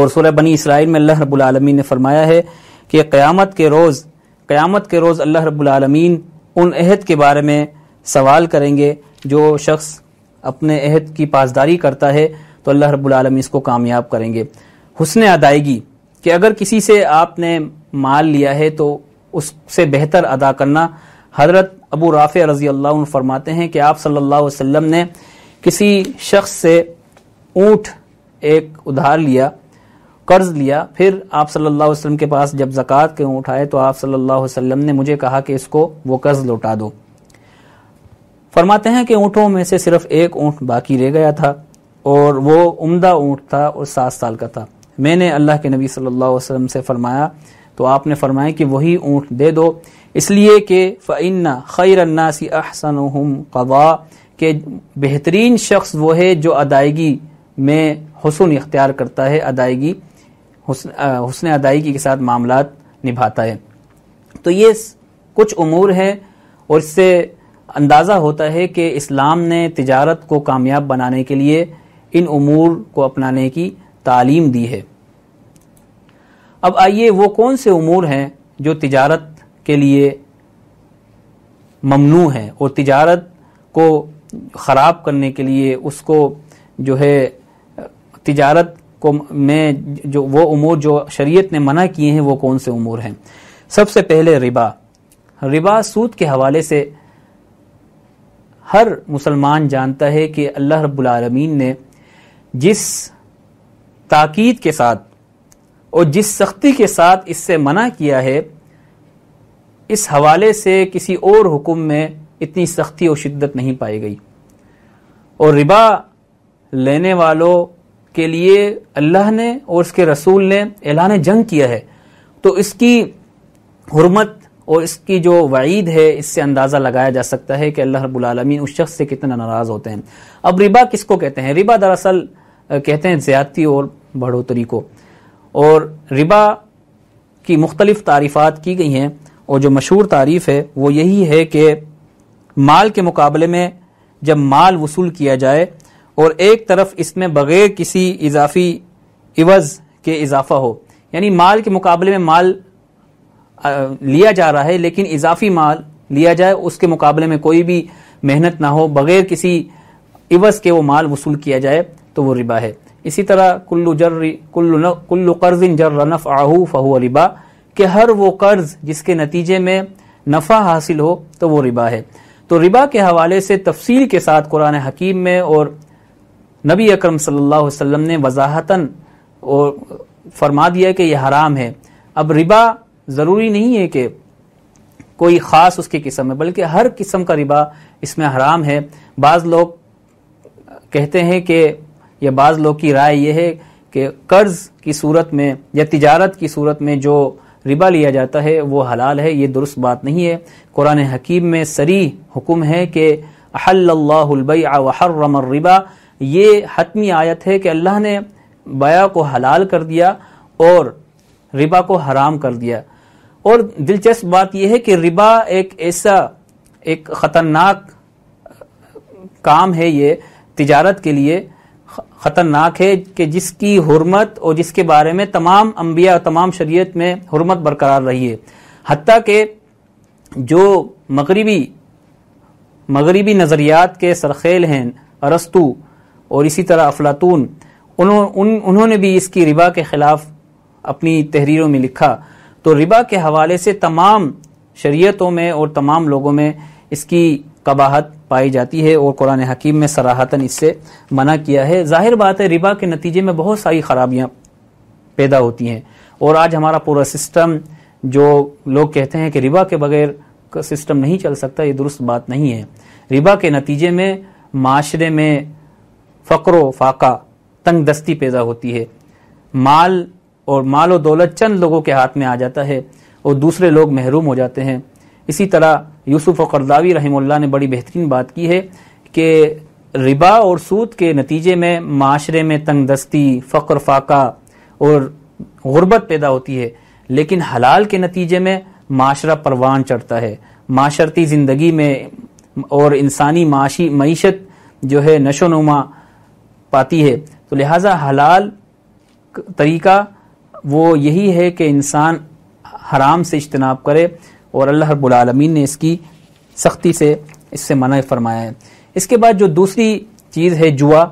और सूर्य बनी इसराइल में अल्लाह रबालमीन ने फरमाया है कि क़्यामत के रोज़ क़्यामत के रोज़ अल्लाह रबालमीन उन अहद के बारे में सवाल करेंगे जो शख्स अपने अहद की पासदारी करता है तो अल्लाह रबालमीन इसको कामयाब करेंगे हुसन अदायगी कि अगर किसी से आपने माल लिया है तो उससे बेहतर अदा करना हजरत अबू राफे रजी अल्लाह फरमाते हैं कि आप सल्लल्लाहु अलैहि वसल्लम ने किसी शख्स से ऊँट एक उधार लिया कर्ज लिया फिर आप सल्लल्लाहु अलैहि वसल्लम के पास जब ज़क़़त के ऊँट आए तो आप सल्लल्लाहु अलैहि वसल्लम ने मुझे कहा कि इसको वो कर्ज लौटा दो फरमाते हैं कि ऊँटों में से सिर्फ एक ऊँट बाकी रह गया था और वो उम्दा ऊँट था और सात साल का था मैंने अल्लाह के नबी सल्लल्लाहु अलैहि वसल्लम से फरमाया तो आपने फरमाया कि वही ऊँट दे दो इसलिए कि फ़ैन्ना खैर अन्नासी अहसन कवा के बेहतरीन शख्स वो है जो अदायगी में हसन इख्तियार करता है अदायगी हसन अदायगी के साथ मामला निभाता है तो ये कुछ अमूर हैं और इससे अंदाज़ा होता है कि इस्लाम ने तजारत को कामयाब बनाने के लिए इन अमूर को अपनाने की तालीम दी है अब आइए वो कौन से उमूर हैं जो तिजारत के लिए ममनू हैं और तिजारत को ख़राब करने के लिए उसको जो है तिजारत को में जो वो उमूर जो शरीयत ने मना किए हैं वो कौन से उमूर हैं सबसे पहले रिबा रिबा सूद के हवाले से हर मुसलमान जानता है कि अल्लाह रब्बुल आलमीन ने जिस ताकीद के साथ और जिस सख्ती के साथ इससे मना किया है इस हवाले से किसी और हुक्म में इतनी सख्ती और शिद्दत नहीं पाई गई और रिबा लेने वालों के लिए अल्लाह ने और उसके रसूल ने ऐलान जंग किया है तो इसकी हरमत और इसकी जो वईद है इससे अंदाज़ा लगाया जा सकता है कि अल्लाह रबालमीन उस शख्स से कितना नाराज़ होते हैं अब रिबा किसको कहते हैं रिबा दरअसल कहते हैं ज़्यादती और बढ़ोतरी को और रिबा की मुख्तलिफ तारीफ़ात की गई हैं और जो मशहूर तारीफ़ है वो यही है कि माल के मुकाबले में जब माल वसूल किया जाए और एक तरफ इसमें बग़ैर किसी इजाफी इवज़ के इजाफा हो यानी माल के मुकाबले में माल लिया जा रहा है लेकिन इजाफी माल लिया जाए उसके मुकाबले में कोई भी मेहनत ना हो बग़ैर किसी इवज़ के वो माल वसूल किया जाए तो वो रिबा है इसी तरह कुल्लू जर्री कुल्लू कर्ज इन जर्र नफ़ आहू फहू रिबा के हर वो कर्ज जिसके नतीजे में नफ़ा हासिल हो तो वो रिबा है तो रिबा के हवाले से तफसील के साथ कुरान हकीम में और नबी अकरम सल्लल्लाहु अलैहि वसल्लम ने वजाहतन और फरमा दिया कि यह हराम है अब रिबा ज़रूरी नहीं है कि कोई ख़ास उसकी किस्म है बल्कि हर किस्म का रिबा इसमें हराम है बाज़ लोग कहते हैं कि या बाज़ लोग की राय यह है कि कर्ज़ की सूरत में या तिजारत की सूरत में जो रिबा लिया जाता है वो हलाल है ये दुरुस्त बात नहीं है कुरान हकीम में सरी हुक्म है कि अहल्लाबई वहर्रम रिबा ये हतमी आयत है कि अल्लाह ने बया को हलाल कर दिया और रिबा को हराम कर दिया और दिलचस्प बात यह है कि रिबा एक ऐसा एक ख़तरनाक काम है ये तिजारत के लिए ख़तरनाक है कि जिसकी हरमत और जिसके बारे में तमाम अम्बिया और तमाम शरीयत में हरमत बरकरार रही है हती के जो मगरबी मगरबी नज़रियात के सरखेल हैं अरस्तु और इसी तरह अफलातून उन्हों, उन, उन्होंने भी इसकी रिबा के ख़िलाफ़ अपनी तहरीरों में लिखा तो रिबा के हवाले से तमाम शरीयतों में और तमाम लोगों में इसकी कबाहत पाई जाती है और कुरान हकीम में सराहतन इससे मना किया है जाहिर बात है रिबा के नतीजे में बहुत सारी खराबियाँ पैदा होती हैं और आज हमारा पूरा सिस्टम जो लोग कहते हैं कि रिबा के बगैर का सिस्टम नहीं चल सकता ये दुरुस्त बात नहीं है रिबा के नतीजे में माशरे में फ़करो फाका तंग दस्ती पैदा होती है माल और माल और दौलत चंद लोगों के हाथ में आ जाता है और दूसरे लोग महरूम हो जाते हैं इसी तरह यूसुफ करदावी रही ने बड़ी बेहतरीन बात की है कि रिबा और सूद के नतीजे में माशरे में तंग दस्ती फ़क्र फाका और गुरबत पैदा होती है लेकिन हलाल के नतीजे में माशरा परवान चढ़ता है माशरती ज़िंदगी में और इंसानी माशी मीशत जो है नशो नुमा पाती है तो लिहाजा हलाल तरीका वो यही है कि इंसान हराम से इजतनाब करे और अल्लाह रबालमीन ने इसकी सख्ती से इससे मना फरमाया है इसके बाद जो दूसरी चीज़ है जुआ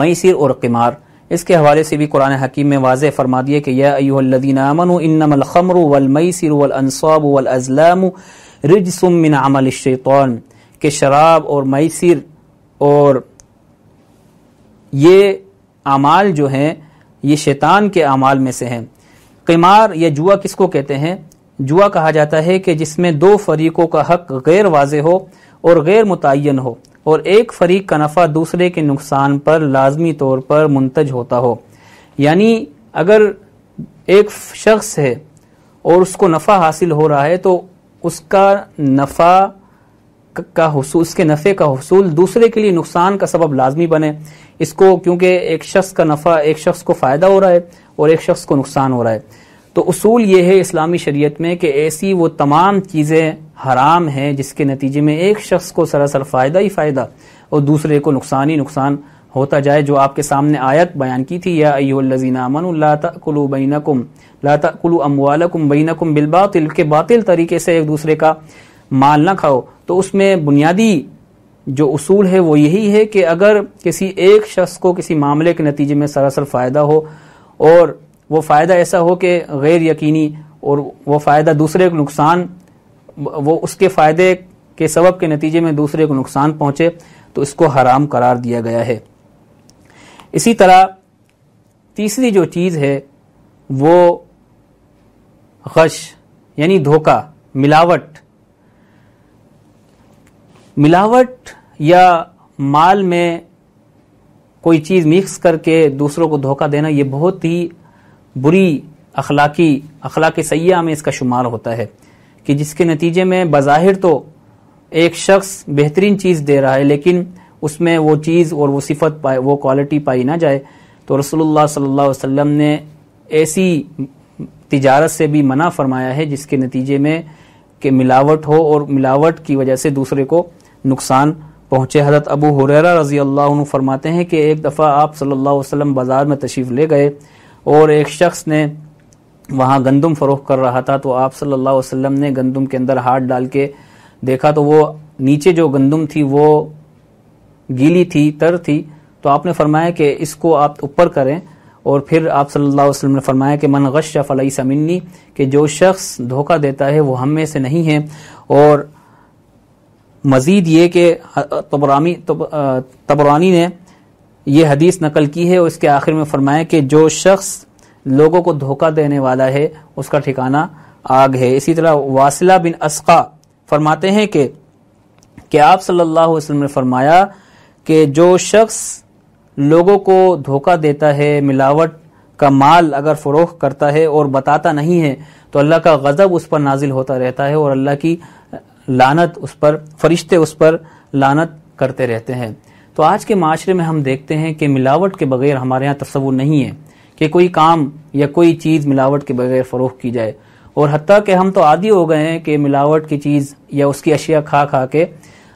मैसर और क़िमार इसके हवाले से भी कुरान हकीम में वाज फरमा दिए कि यादीन अमन इनमलखमर वलमसर वलअनसाब वलअज़लाम रिजसमिन अमल शैतान के शराब और मैसर और ये अमाल जो हैं ये शैतान के अमाल में से हैं क़िमार या जुआ किसको कहते हैं जुआ कहा जाता है कि जिसमें दो फरीकों का हक गैर वाज हो और गैर मुतन हो और एक फरीक का नफ़ा दूसरे के नुकसान पर लाजमी तौर पर मुंतज होता हो यानी अगर एक शख्स है और उसको नफ़ा हासिल हो रहा है तो उसका नफ़ा का हसूल उसके नफ़े का हसूल दूसरे के लिए नुकसान का सबब लाजमी बने इसको क्योंकि एक शख्स का नफ़ा एक शख्स को फ़ायदा हो रहा है और एक शख्स को नुकसान हो रहा है तो असूल ये है इस्लामी शरीयत में कि ऐसी वो तमाम चीज़ें हराम हैं जिसके नतीजे में एक शख्स को सरासर फ़ायदा ही फ़ायदा और दूसरे को नुकसान ही नुकसान होता जाए जो आपके सामने आयत बयान की थी या अयोलजीना अमन लाकुलु बैनकुम लाकुलु अमवालकुम बैनकुम बिलबातिल के बातिल तरीके से एक दूसरे का माल ना खाओ तो उसमें बुनियादी जो असूल है वो यही है कि अगर किसी एक शख्स को किसी मामले के नतीजे में सरासर फ़ायदा हो और वो फ़ायदा ऐसा हो कि गैर यकीनी और वो फ़ायदा दूसरे को नुकसान वो उसके फ़ायदे के सबब के नतीजे में दूसरे को नुकसान पहुँचे तो इसको हराम करार दिया गया है इसी तरह तीसरी जो चीज़ है वो गश यानी धोखा मिलावट मिलावट या माल में कोई चीज़ मिक्स करके दूसरों को धोखा देना ये बहुत ही बुरी अखलाकी अखलाक सयाह में इसका शुमार होता है कि जिसके नतीजे में बाहिर तो एक शख्स बेहतरीन चीज़ दे रहा है लेकिन उसमें वो चीज़ और वो सिफत पाए वो क्वालिटी पाई ना जाए तो रसोल्ला सल्ला वसम ने ऐसी तजारत से भी मना फरमाया है जिसके नतीजे में कि मिलावट हो और मिलावट की वजह से दूसरे को नुकसान पहुँचे हजरत अबू हुररा रजी अल्लाह फरमाते हैं कि एक दफ़ा आप सल्लल्लाहु अलैहि वसल्लम बाज़ार में तशरीफ़ ले गए और एक शख्स ने वहाँ गंदम फ़रोख कर रहा था तो आप सल्लल्लाहु अलैहि वसल्लम ने गंदम के अंदर हाथ डाल के देखा तो वो नीचे जो गंदम थी वो गीली थी तर थी तो आपने फरमाया कि इसको आप ऊपर करें और फिर आप सल्लल्लाहु अलैहि वसल्लम ने फरमाया कि मन गश फ़लई समन्नी कि जो शख्स धोखा देता है वो हम में से नहीं है और मज़ीद ये कि तबरानी तबरानी ने ये हदीस नकल की है और इसके आखिर में फरमाया कि जो शख्स लोगों को धोखा देने वाला है उसका ठिकाना आग है इसी तरह वासिला बिन असका फरमाते हैं कि कि आप सल्लल्लाहु अलैहि वसल्लम ने फरमाया कि जो शख्स लोगों को धोखा देता है मिलावट का माल अगर फ़रोख करता है और बताता नहीं है तो अल्लाह का गज़ब उस पर नाजिल होता रहता है और अल्लाह की लानत उस पर फरिश्ते उस पर लानत करते रहते हैं तो आज के माशरे में हम देखते हैं कि मिलावट के बगैर हमारे यहाँ तस्वूर नहीं है कि कोई काम या कोई चीज़ मिलावट के बगैर फ़रोख की जाए और हती कि हम तो आदि हो गए हैं कि मिलावट की चीज़ या उसकी अशिया खा खा के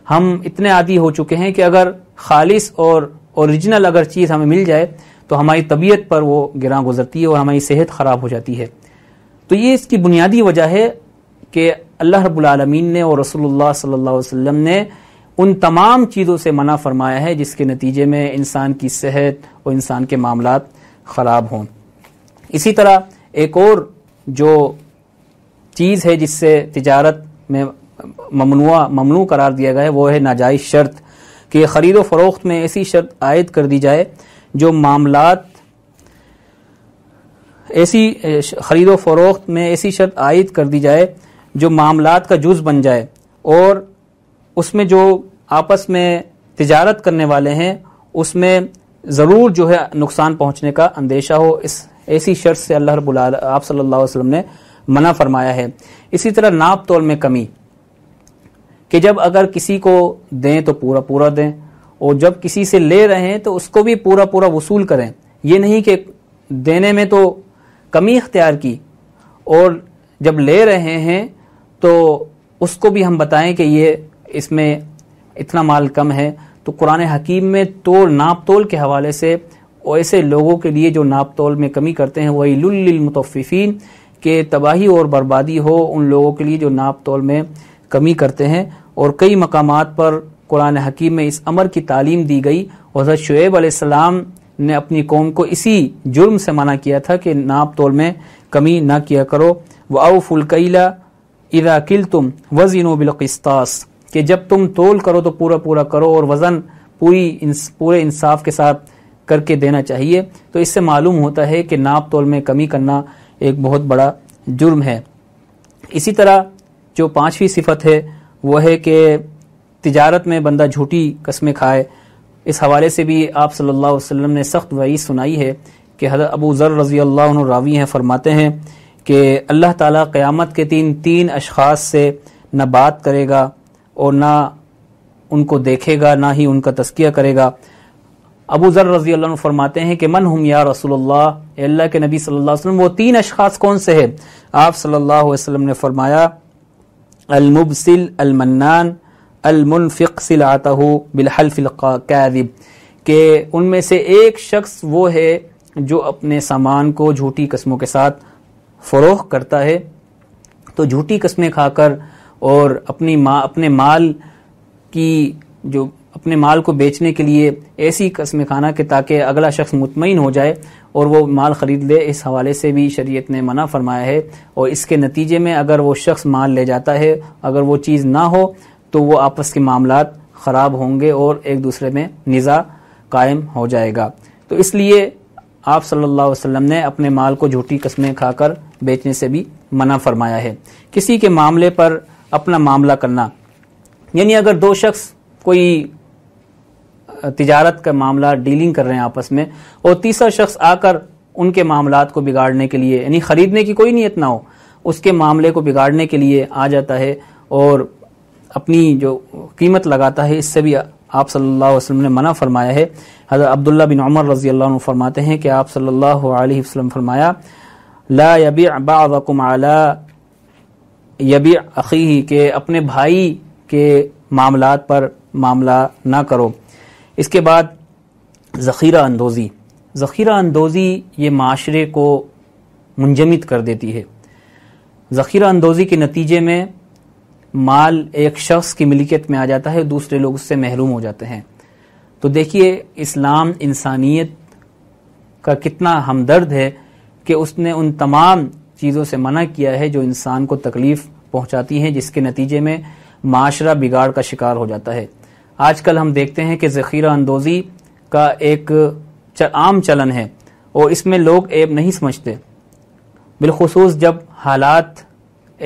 हम इतने आदि हो चुके हैं कि अगर खालिश और ओरिजिनल अगर चीज़ हमें मिल जाए तो हमारी तबीयत पर वो गिरा गुजरती है और हमारी सेहत ख़राब हो जाती है तो ये इसकी बुनियादी वजह है कि अल्लाह रबालमीन ने और रसोल्ला सल्ला वसम ने उन तमाम चीज़ों से मना फरमाया है जिसके नतीजे में इंसान की सेहत और इंसान के मामला ख़राब हों इसी तरह एक और जो चीज़ है जिससे तजारत में ममनुआ ममनू करार दिया गया है वो है नाजायज़ शर्त कि ख़रीद व फरोख्त में ऐसी शर्त आयद कर दी जाए जो मामलात ऐसी ख़रीद व फरोख्त में ऐसी शर्त आयद कर दी जाए जो मामलात का जुज़ बन जाए और उसमें जो आपस में तिजारत करने वाले हैं उसमें ज़रूर जो है नुकसान पहुंचने का अंदेशा हो इस ऐसी शर्त से अल्लाह रबुल आप सल्लल्लाहु अलैहि वसल्लम ने मना फरमाया है इसी तरह नाप तोल में कमी कि जब अगर किसी को दें तो पूरा पूरा दें और जब किसी से ले रहे हैं तो उसको भी पूरा पूरा वसूल करें ये नहीं कि देने में तो कमी इख्तियार की और जब ले रहे हैं तो उसको भी हम बताएं कि ये इसमें इतना माल कम है तो कुरान हकीम में तोल नाप तोल के हवाले से ऐसे लोगों के लिए जो नाप तोल में कमी करते हैं वही लुलमतफ़ीन के तबाही और बर्बादी हो उन लोगों के लिए जो नाप तोल में कमी करते हैं और कई मकाम पर कुरान हकीम में इस अमर की तालीम दी गई और हज़रत शुएब आसमाम ने अपनी कौम को इसी जुर्म से मना किया था कि नाप तोल में कमी ना किया करो वाउफुल फुलकैला इरा किल तुम वजीनो बिलकिस्तास कि जब तुम तोल करो तो पूरा पूरा करो और वज़न पूरी इंस, पूरे इंसाफ के साथ करके देना चाहिए तो इससे मालूम होता है कि नाप तोल में कमी करना एक बहुत बड़ा जुर्म है इसी तरह जो पांचवी सिफत है वह है कि तिजारत में बंदा झूठी कस्में खाए इस हवाले से भी आप सल्लल्लाहु अलैहि वसल्लम ने सख्त वईस सुनाई है कि हज़रत अबू ज़र रज़ी अल्लाह रावी हैं फरमाते हैं कि अल्लाह ताला क़यामत के तीन तीन अशखास से न बात करेगा और ना उनको देखेगा ना ही उनका तस्किया करेगा अबू जर रजी अल्लाह फरमाते हैं कि मन हम या रसोल्ला अल्लाह के नबी सल्लल्लाहु अलैहि वसल्लम वो तीन अशखास कौन से हैं आप सल्लल्लाहु अलैहि वसल्लम ने फरमाया अलमुबसिल अलमन्नान अलमुनफिक सिलाता कैदिब के उनमें से एक शख्स वो है जो अपने सामान को झूठी कस्मों के साथ फ़रोख करता है तो झूठी कस्में खाकर और अपनी माँ अपने माल की जो अपने माल को बेचने के लिए ऐसी कस्में खाना कि ताकि अगला शख्स मुतमिन हो जाए और वो माल ख़रीद ले इस हवाले से भी शरीयत ने मना फरमाया है और इसके नतीजे में अगर वो शख्स माल ले जाता है अगर वो चीज़ ना हो तो वो आपस के मामला ख़राब होंगे और एक दूसरे में निज़ा कायम हो जाएगा तो इसलिए आप सल्लल्लाहु अलैहि वसल्लम ने अपने माल को झूठी कस्में खाकर बेचने से भी मना फरमाया है किसी के मामले पर अपना मामला करना यानी अगर दो शख्स कोई तिजारत का मामला डीलिंग कर रहे हैं आपस में और तीसरा शख्स आकर उनके मामला को बिगाड़ने के लिए यानी खरीदने की कोई नीयत ना हो उसके मामले को बिगाड़ने के लिए आ जाता है और अपनी जो कीमत लगाता है इससे भी आप सल्लल्लाहु अलैहि वसल्लम ने मना फरमाया है हज़रत अब्दुल्ला बिन उमर रजी अल्लाह फरमाते हैं कि आप सल्लल्लाहु अलैहि वसल्लम फरमाया ला यबी अला यबी अखी ही के अपने भाई के मामला पर मामला ना करो इसके बाद ज़ख़ीरा अंदोज़ी ज़ख़ीरा अंदोज़ी ये माशरे को मुंजमद कर देती है ज़ख़ीरा अंदोज़ी के नतीजे में माल एक शख्स की मिलकियत में आ जाता है दूसरे लोग उससे महरूम हो जाते हैं तो देखिए इस्लाम इंसानियत का कितना हमदर्द है कि उसने उन तमाम चीज़ों से मना किया है जो इंसान को तकलीफ पहुंचाती हैं जिसके नतीजे में माशरा बिगाड़ का शिकार हो जाता है आजकल हम देखते हैं कि ज़ख़ीरा अंदोज़ी का एक आम चलन है और इसमें लोग ऐब नहीं समझते बिलखसूस जब हालात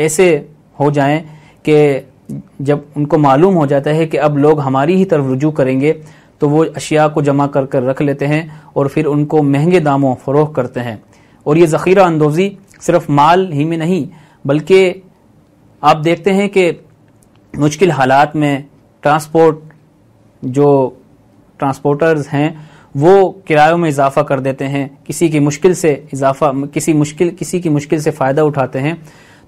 ऐसे हो जाएं कि जब उनको मालूम हो जाता है कि अब लोग हमारी ही तरफ रुजू करेंगे तो वो अशिया को जमा कर कर रख लेते हैं और फिर उनको महंगे दामों फरोख करते हैं और ये ज़ख़ीरा अंदोज़ी सिर्फ माल ही में नहीं बल्कि आप देखते हैं कि मुश्किल हालात में ट्रांसपोर्ट जो ट्रांसपोर्टर्स हैं वो किरायों में इजाफा कर देते हैं किसी की मुश्किल से इजाफा किसी मुश्किल किसी की मुश्किल से फ़ायदा उठाते हैं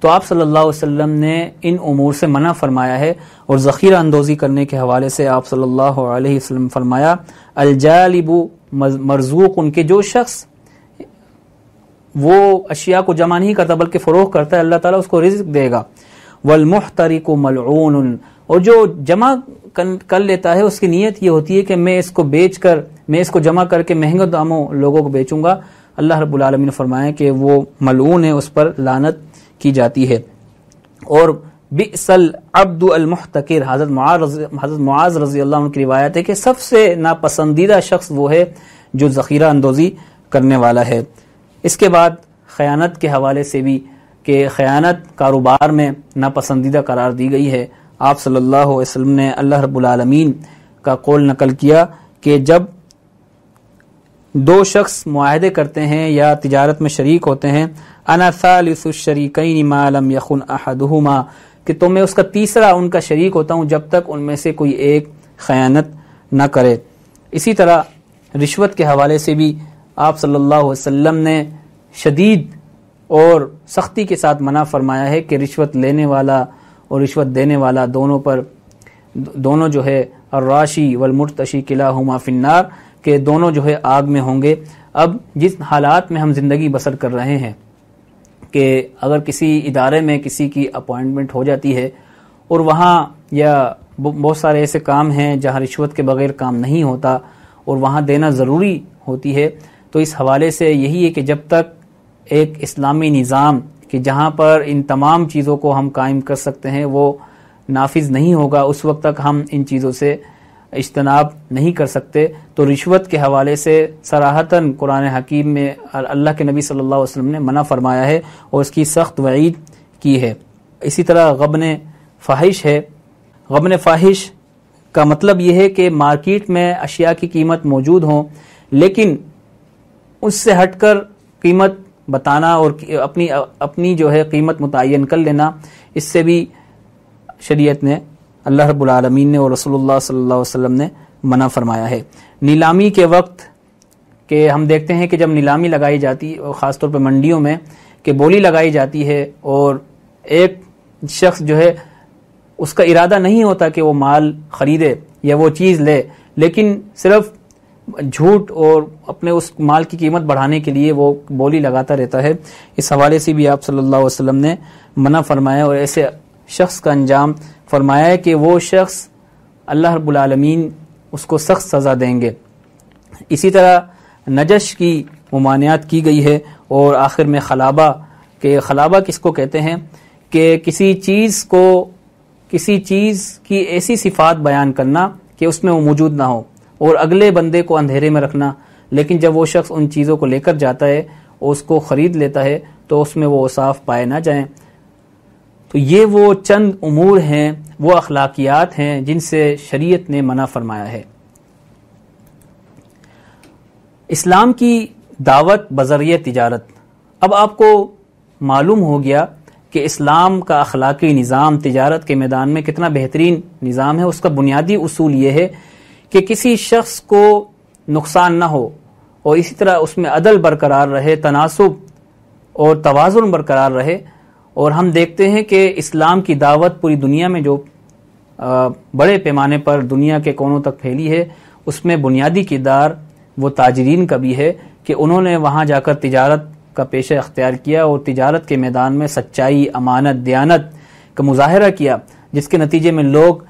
तो आप सल्लल्लाहु अलैहि वसल्लम ने इन अमूर से मना फरमाया है और ज़ख़ीरा अंदोज़ी करने के हवाले से आप सल्लल्लाहु अलैहि वसल्लम फरमाया अलजालिबू मरजूक उनके जो शख्स वो अशिया को जमा नहीं करता बल्कि फरोख करता है अल्लाह ताला उसको रिज्क देगा वलमुहतरी को मलून और जो जमा कर लेता है उसकी नीयत ये होती है कि मैं इसको बेच कर मैं इसको जमा करके महंगे दामों लोगों को बेचूंगा अल्लाह रबालमी ने फरमाया कि वो मलून है उस पर लानत की जाती है और बिसल अब्दुलमहतर हज़रत हज़रत मुआज़ रजी अल्लाह की रिवायत है कि सबसे नापसंदीदा शख्स वो है जो ज़ख़ीरा अंदोज़ी करने वाला है इसके बाद ख़यानत के हवाले से भी कि ख़यानत कारोबार में नापसंदीदा करार दी गई है आप सल्लल्लाहु अलैहि वसल्लम ने अल्लाह रब्बुल का कौल नकल किया कि जब दो शख्स माहदे करते हैं या तजारत में शरीक होते हैं अनासालशरीकई मालम यखुन अहदहुमा कि तो मैं उसका तीसरा उनका शरीक होता हूँ जब तक उनमें से कोई एक खयानत न करे इसी तरह रिश्वत के हवाले से भी आप सल्लल्लाहु अलैहि वसल्लम ने शदीद और सख्ती के साथ मना फरमाया है कि रिश्वत लेने वाला और रिश्वत देने वाला दोनों पर दोनों जो है अर्राशी वलमुर्तशी किला हुमा फिन्नार के दोनों जो है आग में होंगे अब जिस हालात में हम ज़िंदगी बसर कर रहे हैं कि अगर किसी इदारे में किसी की अपॉइंटमेंट हो जाती है और वहाँ या बहुत सारे ऐसे काम हैं जहाँ रिश्वत के बगैर काम नहीं होता और वहाँ देना ज़रूरी होती है तो इस हवाले से यही है कि जब तक एक इस्लामी निज़ाम कि जहाँ पर इन तमाम चीज़ों को हम कायम कर सकते हैं वो नाफिज नहीं होगा उस वक्त तक हम इन चीज़ों से इज्तनाब नहीं कर सकते तो रिश्वत के हवाले से सराहतन कुरान हकीम में अल्लाह के नबी सल्लल्लाहु अलैहि वसल्लम ने मना फरमाया है और उसकी सख्त वईद की है इसी तरह गबन फाहिश है गबन फाहिश का मतलब यह है कि मार्केट में अशिया की कीमत मौजूद हो लेकिन उससे हटकर कीमत बताना और अपनी अपनी जो है कीमत मुतन कर लेना इससे भी शरीयत ने अल्लाह रबालमीन ने और रसोल्ला सल्ला ने मना फरमाया है नीलामी के वक्त के हम देखते हैं कि जब नीलामी लगाई जाती है ख़ासतौर पर मंडियों में कि बोली लगाई जाती है और एक शख्स जो है उसका इरादा नहीं होता कि वो माल ख़रीदे या वो चीज़ ले लेकिन सिर्फ झूठ और अपने उस माल की कीमत बढ़ाने के लिए वो बोली लगाता रहता है इस हवाले से भी आप सल्लल्लाहु अलैहि वसल्लम ने मना फरमाया और ऐसे शख्स का अंजाम फरमाया है कि वो शख्स अल्लाह रबालमीन उसको सख्त सज़ा देंगे इसी तरह नजश की ममानियात की गई है और आखिर में खलाबा के खलाबा किसको कहते हैं कि किसी चीज़ को किसी चीज़ की ऐसी सिफात बयान करना कि उसमें वो मौजूद ना हो और अगले बंदे को अंधेरे में रखना लेकिन जब वो शख्स उन चीज़ों को लेकर जाता है उसको ख़रीद लेता है तो उसमें वो साफ पाए ना जाए तो ये वो चंद उमूर हैं वो अखलाकियात हैं जिनसे शरीयत ने मना फरमाया है इस्लाम की दावत बजरिया तिजारत अब आपको मालूम हो गया कि इस्लाम का अखलाकी निज़ाम तिजारत के मैदान में कितना बेहतरीन निज़ाम है उसका बुनियादी असूल ये है कि किसी शख्स को नुकसान ना हो और इसी तरह उसमें अदल बरकरार रहे तनासब और तोज़ुन बरकरार रहे और हम देखते हैं कि इस्लाम की दावत पूरी दुनिया में जो बड़े पैमाने पर दुनिया के कोनों तक फैली है उसमें बुनियादी किरदार वो ताजरीन का भी है कि उन्होंने वहाँ जाकर तिजारत का पेशा अख्तियार किया और तिजारत के मैदान में सच्चाई अमानत दयानत का मुजाहरा किया जिसके नतीजे में लोग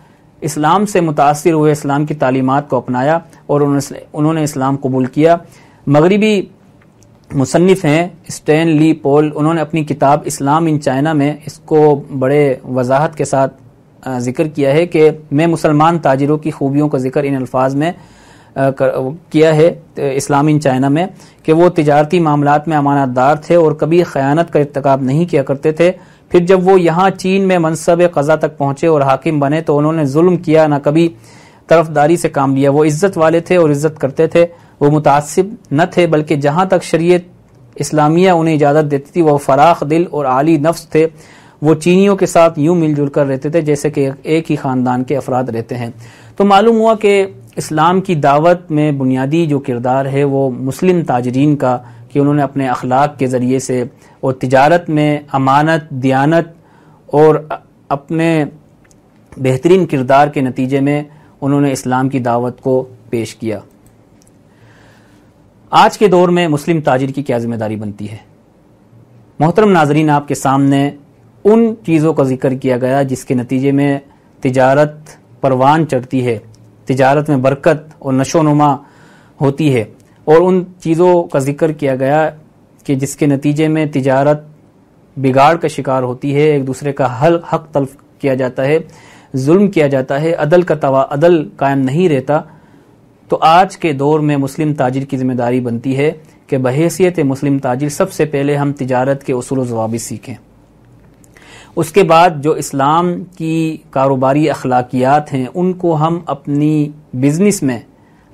इस्लाम से मुतासर हुए इस्लाम की तालीमत को अपनाया और उन्होंने इस्लाम कबूल किया मगरबी मुसनफ़ हैं स्टैन ली पोल उन्होंने अपनी किताब इस्लाम इन चाइना में इसको बड़े वजाहत के साथ जिक्र किया है कि मैं मुसलमान ताजरों की खूबियों का जिक्र इन अल्फाज में किया है इस्लाम इन चाइना में कि वो तजारती मामला में अमानतदार थे और कभी ख़यानत का इरतकब नहीं किया करते थे फिर जब वो यहाँ चीन में मनसब कज़ा तक पहुंचे और हाकिम बने तो उन्होंने जुल्म किया ना कभी तरफदारी से काम लिया वो इज्जत वाले थे और इज्जत करते थे वो मुतासिब न थे बल्कि जहां तक शरीय इस्लामिया उन्हें इजाज़त देती थी वह फराख दिल और आली नफ्स थे वो चीनियों के साथ यूं मिलजुल कर रहते थे जैसे कि एक ही ख़ानदान के अफराद रहते हैं तो मालूम हुआ कि इस्लाम की दावत में बुनियादी जो किरदार है वो मुस्लिम ताजरीन का कि उन्होंने अपने अखलाक के ज़रिए से और तिजारत में अमानत दियानत और अपने बेहतरीन किरदार के नतीजे में उन्होंने इस्लाम की दावत को पेश किया आज के दौर में मुस्लिम ताजिर की क्या जिम्मेदारी बनती है मोहतरम नाजरीन आपके सामने उन चीज़ों का जिक्र किया गया जिसके नतीजे में तिजारत परवान चढ़ती है तिजारत में बरकत और नशो नुमा होती है और उन चीज़ों का जिक्र किया गया कि जिसके नतीजे में तिजारत बिगाड़ का शिकार होती है एक दूसरे का हल हक तलफ किया जाता है जुल्म किया जाता है अदल का तवा अदल कायम नहीं रहता तो आज के दौर में मुस्लिम ताजिर की जिम्मेदारी बनती है कि बहसीत मुस्लिम ताजिर सबसे पहले हम तिजारत के असूल जवाब सीखें उसके बाद जो इस्लाम की कारोबारी अखलाकियात हैं उनको हम अपनी बिजनेस में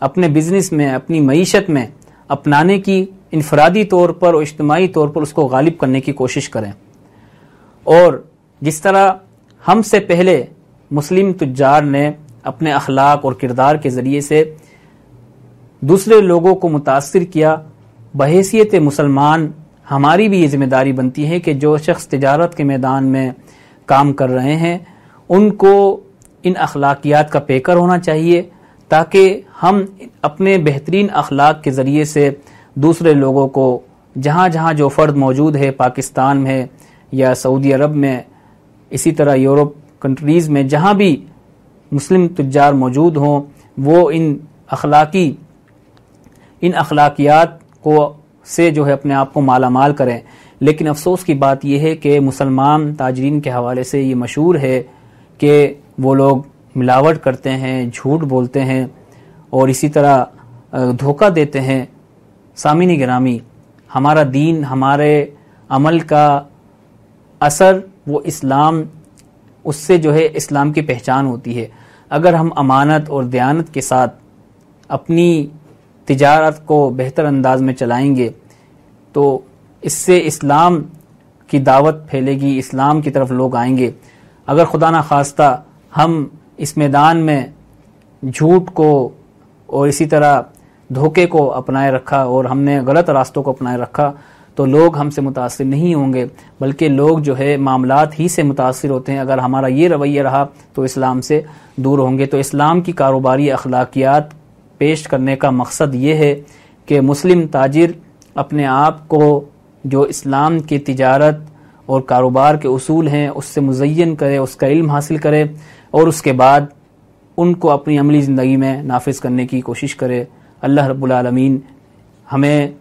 अपने बिजनेस में अपनी मीशत में अपनाने की इनफरादी तौर पर और इज्तमाही तौर पर उसको गालिब करने की कोशिश करें और जिस तरह हम से पहले मुस्लिम तुजार ने अपने अखलाक और किरदार के ज़रिए से दूसरे लोगों को मुतासर किया बहसीत मुसलमान हमारी भी ये जिम्मेदारी बनती है कि जो शख्स तजारत के मैदान में काम कर रहे हैं उनको इन अखलाकियात का पेकर होना चाहिए ताकि हम अपने बेहतरीन अखलाक के ज़रिए से दूसरे लोगों को जहाँ जहाँ जो फ़र्द मौजूद है पाकिस्तान में या सऊदी अरब में इसी तरह यूरोप कंट्रीज़ में जहाँ भी मुस्लिम तजार मौजूद हों वो इन अखलाकी इन अखलाकियात को से जो है अपने आप को माला माल करें लेकिन अफसोस की बात यह है कि मुसलमान ताजरीन के हवाले से ये मशहूर है कि वो लोग मिलावट करते हैं झूठ बोलते हैं और इसी तरह धोखा देते हैं सामिन गिरामी हमारा दीन हमारे अमल का असर वो इस्लाम उससे जो है इस्लाम की पहचान होती है अगर हम अमानत और दयानत के साथ अपनी तजारत को बेहतर अंदाज में चलाएंगे तो इससे इस्लाम की दावत फैलेगी इस्लाम की तरफ लोग आएंगे अगर खुदा न खास्ता हम इस मैदान में झूठ को और इसी तरह धोखे को अपनाए रखा और हमने गलत रास्तों को अपनाए रखा तो लोग हमसे मुतासर नहीं होंगे बल्कि लोग जो है मामलात ही से मुतासर होते हैं अगर हमारा ये रवैया रहा तो इस्लाम से दूर होंगे तो इस्लाम की कारोबारी अखलाकियात पेश करने का मकसद ये है कि मुस्लिम ताजिर अपने आप को जो इस्लाम की तजारत और कारोबार के असूल हैं उससे मुजैन करे उसका इल्म हासिल करे और उसके बाद उनको अपनी अमली ज़िंदगी में नाफिज करने की कोशिश करे अल्लाह रब्लमीन हमें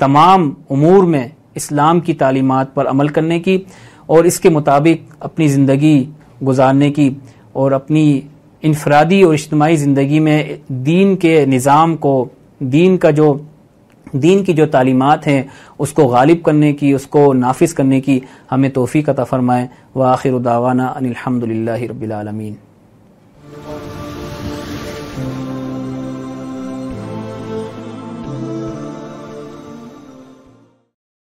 तमाम उमूर में इस्लाम की तालीमत पर अमल करने की और इसके मुताबिक अपनी ज़िंदगी गुजारने की और अपनी इनफरादी और इज्तमाही ज़िंदगी में दीन के निज़ाम को दीन का जो दीन की जो तालीमत हैं उसको गालिब करने की उसको नाफिज करने की हमें तोहफ़ी का तफरमाएँ व आखिर दावाना अनिलहमदिल्ला रबालमीन